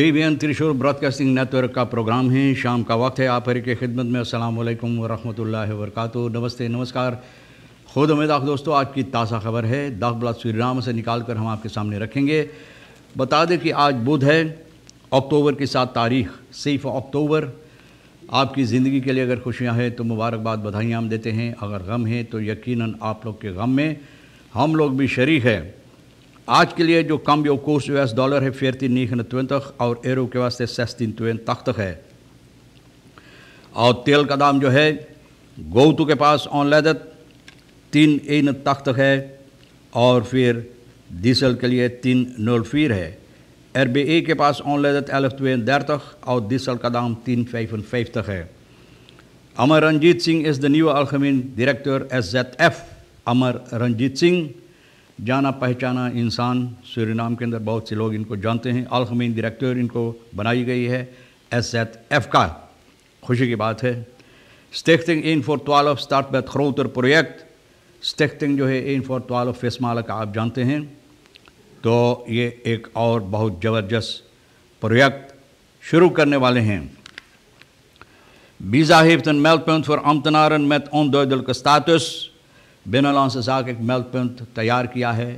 N Thrissur broadcasting network का programme है शाम का वक्त है आप हर के खिदमत में असल वरहमल वर्क नमस्ते नमस्कार खुद उमेदाक दोस्तों आज की ताज़ा खबर है दाख बलाद श्रीराम से निकाल कर हम आपके सामने रखेंगे बता दें कि आज बुध है अक्टूबर की सात तारीख सिर्फ अक्टूबर आपकी ज़िंदगी के लिए अगर खुशियाँ हैं तो मुबारकबाद बधाइयाँ हम देते हैं अगर गम है तो यकीन आप लोग के गम में हम लोग भी शरीक हैं Aaj ke liye jo kam course us dollar hai 1329 euro jo 1682 hai. Aur tel kadam jo hai Gautu ke on leather 381 hai diesel ke liye 304 RBA ke paas on leather 1132 aur diesel kadam 1055 Amar Ranjit Singh is the new algemeen directeur SZF Amar Ranjit Singh जाना पहचाना इंसान Suriname के अंदर बहुत से लोग इनको जानते हैं अलखमीन डायरेक्टर इनको बनाई गई है एस एत एफ का खुशी की बात है स्टेक्टिंग इन फॉर तवालफ स्टार्ट बैथ खरोतर प्रोजेक्ट स्टेक्टिंग जो है इन फॉर तवालफ फेसमाला का आप जानते हैं तो ये एक और बहुत ज़बरदस्त प्रोजेक्ट शुरू करने वाले हैं बीजा हिफ्तन मेल्पन फॉर अमतनारन मैथ ओम दोदुल बिना से साक एक मेलपंथ तैयार किया है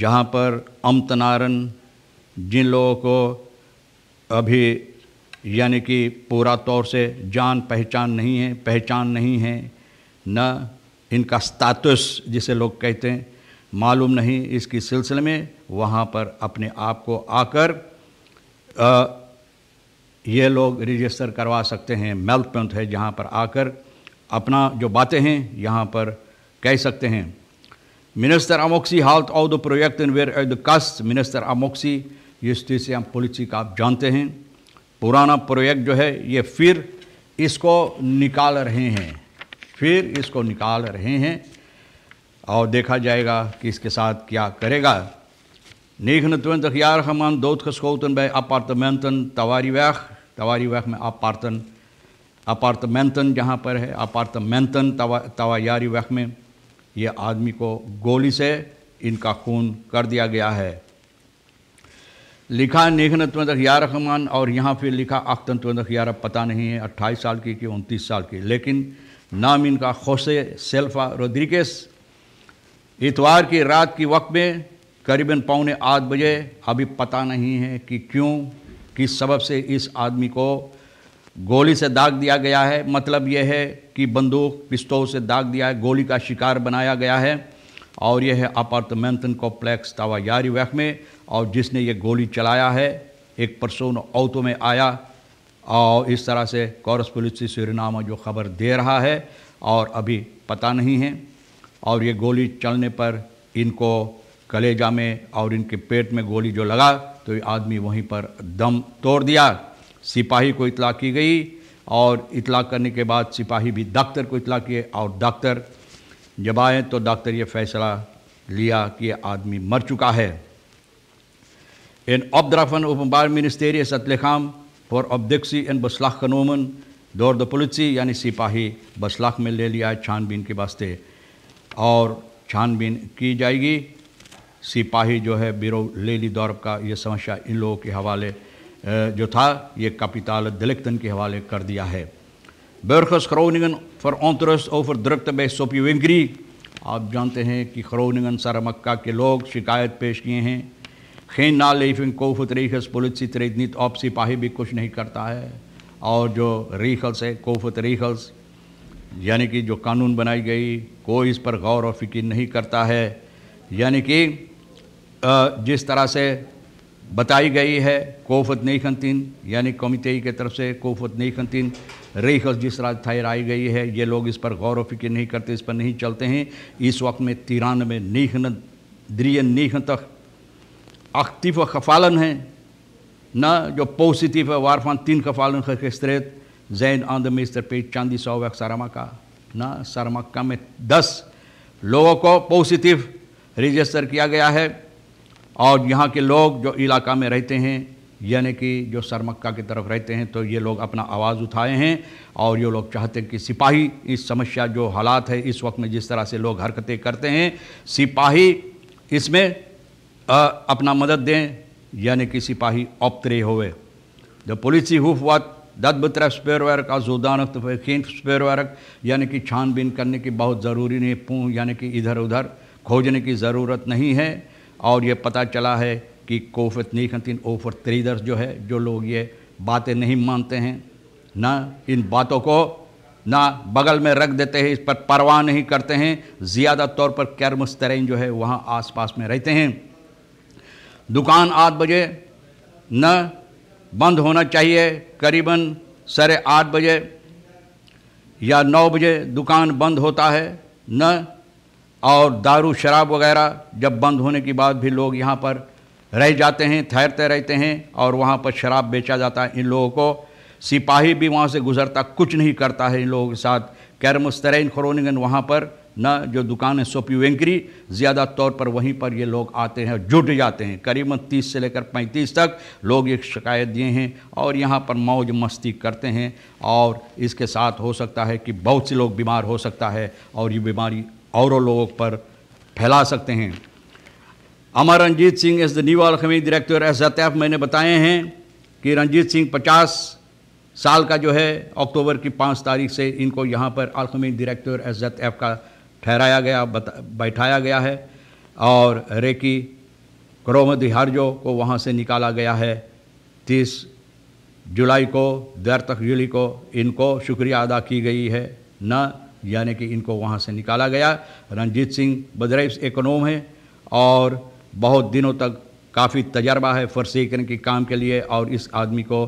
जहाँ पर अमतनारन जिन लोगों को अभी यानी कि पूरा तौर से जान पहचान नहीं है पहचान नहीं है न इनका स्टेटस जिसे लोग कहते हैं मालूम नहीं इसकी सिलसिले में वहाँ पर अपने आप को आकर आ, ये लोग रजिस्टर करवा सकते हैं मेल्थ पंथ है जहाँ पर आकर अपना जो बातें हैं यहाँ पर कह सकते हैं मिनिस्टर अमोक्सी halt of the project in where at the कस्ट मिनिस्टर अमोक्सी हम पॉलिसी का आप जानते हैं पुराना प्रोजेक्ट जो है ये फिर इसको निकाल रहे हैं फिर इसको निकाल रहे हैं और देखा जाएगा कि इसके साथ क्या करेगा निघन तुरंत यार हमान दो खसकोतन बाय अपार्टमेंटन तवारी वैख तवारी वैख में अपार्टन अपार्टमेंटन जहाँ पर है अपार्टमेंटन तवा तवायारी यारी में ये आदमी को गोली से इनका खून कर दिया गया है लिखा नेहन तुमंदक या रहमान और यहाँ फिर लिखा अख्तन तुमंदक यार पता नहीं है अट्ठाईस साल की कि उनतीस साल की लेकिन नाम इनका खोसे सेल्फा रोड्रिकेस इतवार की रात की वक्त में करीबन पौने आठ बजे अभी पता नहीं है कि क्यों किस सबब से इस आदमी को गोली से दाग दिया गया है मतलब यह है कि बंदूक पिस्तौल से दाग दिया है गोली का शिकार बनाया गया है और यह है अपार्टमेंटन कॉम्प्लेक्स तावायारी वैक में और जिसने ये गोली चलाया है एक परसों औतो में आया और इस तरह से कॉरस पुलिस सुरनामा जो खबर दे रहा है और अभी पता नहीं है और ये गोली चलने पर इनको कलेजा में और इनके पेट में गोली जो लगा तो ये आदमी वहीं पर दम तोड़ दिया सिपाही को इतला की गई और इतला करने के बाद सिपाही भी डॉक्टर को इतला किए और डॉक्टर जब आए तो डॉक्टर ये फैसला लिया कि ये आदमी मर चुका है इन opdraffen Openbaar Ministerie is het lichaam voor abductie in beslag genomen door यानी सिपाही बसलाख में ले लिया है छानबीन के वास्ते और छानबीन की जाएगी सिपाही जो है बिरो लेली दौर का ये समस्या इन लोगों के हवाले जो था ये कपिताल delicten के हवाले कर दिया है burgers फॉर verontrust ओवर दरख्त बे सोपी विंगरी आप जानते हैं कि खरोनिंगन सर मक्का के लोग शिकायत पेश किए हैं खेन ना लेफिंग कोफत रेखस पुलिस तरीदनित ऑप सिपाही भी कुछ नहीं करता है और जो रेखल्स है कोफत रेखल्स यानी कि जो कानून बनाई गई कोई इस पर गौर और फिक्र नहीं करता है यानी कि जिस तरह से बताई गई है कोफत नई खनतीन यानी कमिटी की तरफ से कोफत नई खनतीन रेख जिसराज आई गई है ये लोग इस पर गौर फिक्र नहीं करते इस पर नहीं चलते हैं इस वक्त में तिरानवे नीखन द्रिय नीख तक अख्तिफ खफालन है न जो पौसितिफ वारफान तीन खफालन खस्त्रेत जैन आंद में इस चांदी सौ वक्त सारामा का न सारामा का में दस लोगों को पौसितिफ रजिस्टर किया गया है और यहाँ के लोग जो इलाका में रहते हैं यानी कि जो सरमक्का की तरफ रहते हैं तो ये लोग अपना आवाज़ उठाए हैं और ये लोग चाहते हैं कि सिपाही इस समस्या जो हालात है इस वक्त में जिस तरह से लोग हरकतें करते हैं सिपाही इसमें आ, अपना मदद दें यानी कि सिपाही ऑप्तरे होवे द पुलिस हुफ वत दद बतरफ स्पेरवर्क और जोदान स्पेरवर्क यानी कि छानबीन करने की बहुत ज़रूरी नहीं पूँ यानी कि इधर उधर खोजने की ज़रूरत नहीं है और ये पता चला है कि कोफत नहीं खतिन ओफर त्रीदर्स जो है जो लोग ये बातें नहीं मानते हैं ना इन बातों को ना बगल में रख देते हैं इस पर परवाह नहीं करते हैं ज़्यादा तौर पर कैर मुस्तरैन जो है वहाँ आस पास में रहते हैं दुकान आठ बजे न बंद होना चाहिए करीबन साढ़े आठ बजे या नौ बजे दुकान बंद होता है न और दारू शराब वगैरह जब बंद होने के बाद भी लोग यहाँ पर रह जाते हैं ठहरते रहते हैं और वहाँ पर शराब बेचा जाता है इन लोगों को सिपाही भी वहाँ से गुजरता कुछ नहीं करता है इन लोगों के साथ कैरमस्तरैन खरोनगन वहाँ पर न जो दुकान है सोपी वेंकरी ज़्यादा तौर पर वहीं पर ये लोग आते हैं जुट जाते हैं करीबन 30 से लेकर 35 तक लोग एक शिकायत दिए हैं और यहाँ पर मौज मस्ती करते हैं और इसके साथ हो सकता है कि बहुत से लोग बीमार हो सकता है और ये बीमारी और लोगों पर फैला सकते हैं Amar Ranjit Singh as the new अलखमी डायरेक्टर एस एफ मैंने बताए हैं कि रंजीत सिंह पचास साल का जो है अक्टूबर की पाँच तारीख से इनको यहाँ पर आलखमी डायरेक्टर एस एफ का ठहराया गया बैठाया गया है और रेकी क्रोम दिहारजो को वहाँ से निकाला गया है तीस जुलाई को दर तक जुली को इनको शुक्रिया अदा की गई है न यानी कि इनको वहाँ से निकाला गया रंजीत सिंह एक नोम है और बहुत दिनों तक काफ़ी तजर्बा है फरसेकन के काम के लिए और इस आदमी को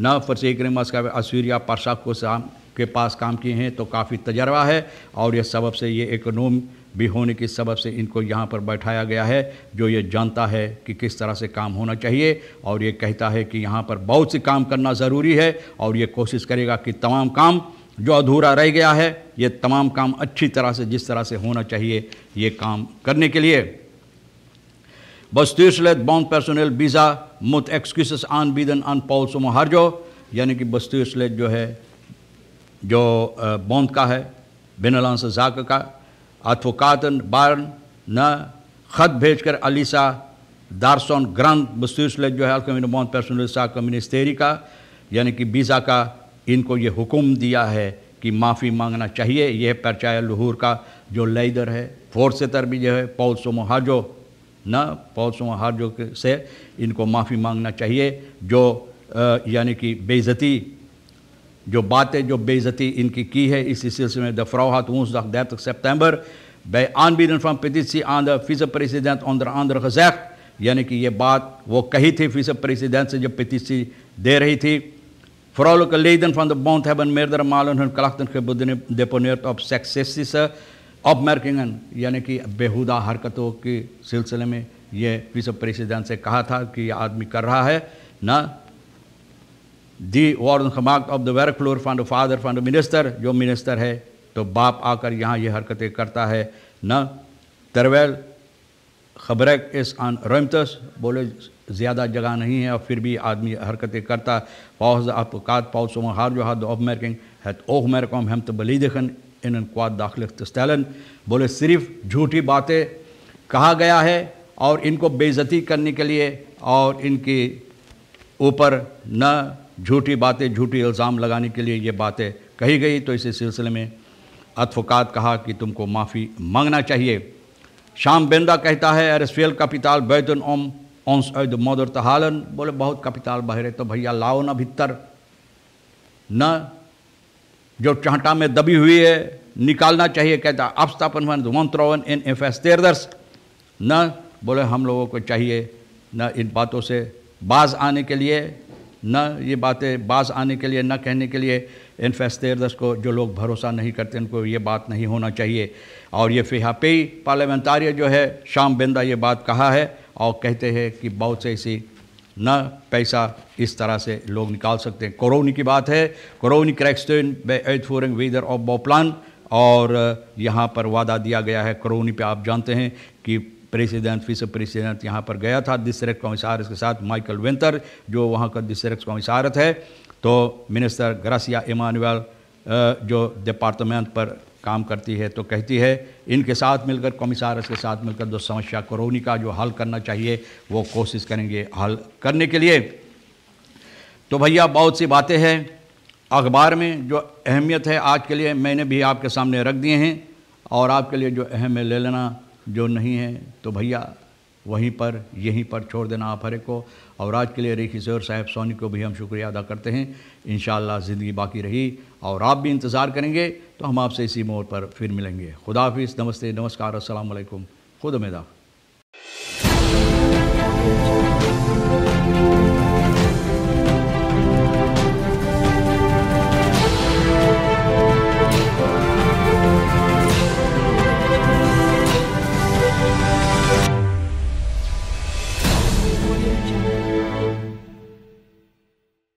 न फरसेकन मस्का असूरिया पाशा को शाम के पास काम किए हैं तो काफ़ी तजर्बा है और यह सबब से ये नोम भी होने के सबब से इनको यहाँ पर बैठाया गया है जो ये जानता है कि किस तरह से काम होना चाहिए और ये कहता है कि यहाँ पर बहुत से काम करना ज़रूरी है और ये कोशिश करेगा कि तमाम काम जो अधूरा रह गया है ये तमाम काम अच्छी तरह से जिस तरह से होना चाहिए ये काम करने के लिए bond bestuurslid, bondpersoneel, visa moet excuses aanbieden aan Paul Somoharjo. यानी कि बस्तूरस्लेट जो है जो बॉन्द का है बिनलांस जाक का अथोकातन बारन न खत भेजकर अलीसा दारसोन ग्रंथ बस्तूरस्लेट जो है अलकमिन बॉन्द पर्सनल सा कम्युनिस्टेरी का यानी कि बीजा का इनको ये हुक्म दिया है कि माफ़ी मांगना चाहिए यह परचाय लहूर का जो लेदर है फोर्स तर भी जो है पौसो महाजो न पौसो महाजो से इनको माफ़ी मांगना चाहिए जो यानी कि बेज़ती जो बातें जो बेज़ती इनकी की है इसी सिलसिले में द फ्रोहत ऊँस दख सितंबर बे फ्राम पिटिसी आन द फिस प्रेसिडेंट ऑन द आंध्र यानी कि ये बात वो कही थी फिस प्रेसिडेंट से जब पिटिसी दे रही थी Vooral ook leden van de bond hebben meerdere malen hun klachten gedeponeerd op seksistische opmerkingen यानी कि बेहुदा हरकतों के सिलसिले में ये विश्व प्रेसिडेंट से कहा था कि ये आदमी कर रहा है ना दी worden gemaakt op de werkvloer van de vader van de minister जो मिनिस्टर है तो बाप आकर यहाँ ये हरकतें करता है न terwijl खबरक इस आन रोमतस बोले ज़्यादा जगह नहीं है और फिर भी आदमी हरकतें करता पाउज आप कात पाउसो हार जो हाथ ऑफ मैरकिंग है ओह मैरकॉम हम तो बली देखन इन क्वाद दाखिल तस्तैलन बोले सिर्फ झूठी बातें कहा गया है और इनको बेज़ती करने के लिए और इनके ऊपर न झूठी बातें झूठी इल्ज़ाम लगाने के लिए ये बातें कही गई तो इसी सिलसिले में अतफात कहा कि तुमको माफ़ी मांगना चाहिए शाम बेंदा कहता है अरे स्वेल कपिताल बैतन ओम ओंस ऐद मदर तहालन बोले बहुत कपिताल बहरे तो भैया लाओ ना भीतर न जो चहटा में दबी हुई है निकालना चाहिए कहता अपस्थापन वन धुमंत्रोवन इन एफ एस तेरदर्श न बोले हम लोगों को चाहिए न इन बातों से बाज आने के लिए न ये बातें बाज आने के लिए न कहने के लिए इन फैसतेरदस को जो लोग भरोसा नहीं करते उनको ये बात नहीं होना चाहिए और ये पे पार्लियामेंटारी जो है शाम बिंदा ये बात कहा है और कहते हैं कि बहुत से ऐसी न पैसा इस तरह से लोग निकाल सकते हैं कोरोनी की बात है कोरोनी क्रैक्सटेन तो बेफोरिंग वेदर ऑफ बोप्लान और यहाँ पर वादा दिया गया है कोरोनी पे आप जानते हैं कि प्रेसिडेंट फिस प्रेसिडेंट यहाँ पर गया था डिस्ट्रिक्ट कमिश्नर के साथ माइकल वेंतर जो वहाँ का डिस्ट्रिक्ट कमिश्नर है तो मिनिस्टर ग्रासिया इमानुअल जो डिपार्टमेंट पर काम करती है तो कहती है इनके साथ मिलकर कमिसारस के साथ मिलकर जो समस्या कोरोनी का जो हल करना चाहिए वो कोशिश करेंगे हल करने के लिए तो भैया बहुत सी बातें हैं अखबार में जो अहमियत है आज के लिए मैंने भी आपके सामने रख दिए हैं और आपके लिए जो अहम है ले लेना जो नहीं है तो भैया वहीं पर यहीं पर छोड़ देना आप हरे को और आज के लिए रेखी जोर साहेब सोनी को भी हम शुक्रिया अदा करते हैं इन ज़िंदगी बाकी रही और आप भी इंतज़ार करेंगे तो हम आपसे इसी मोड़ पर फिर मिलेंगे खुदाफिज नमस्ते नमस्कार असलकुम खुद मेदा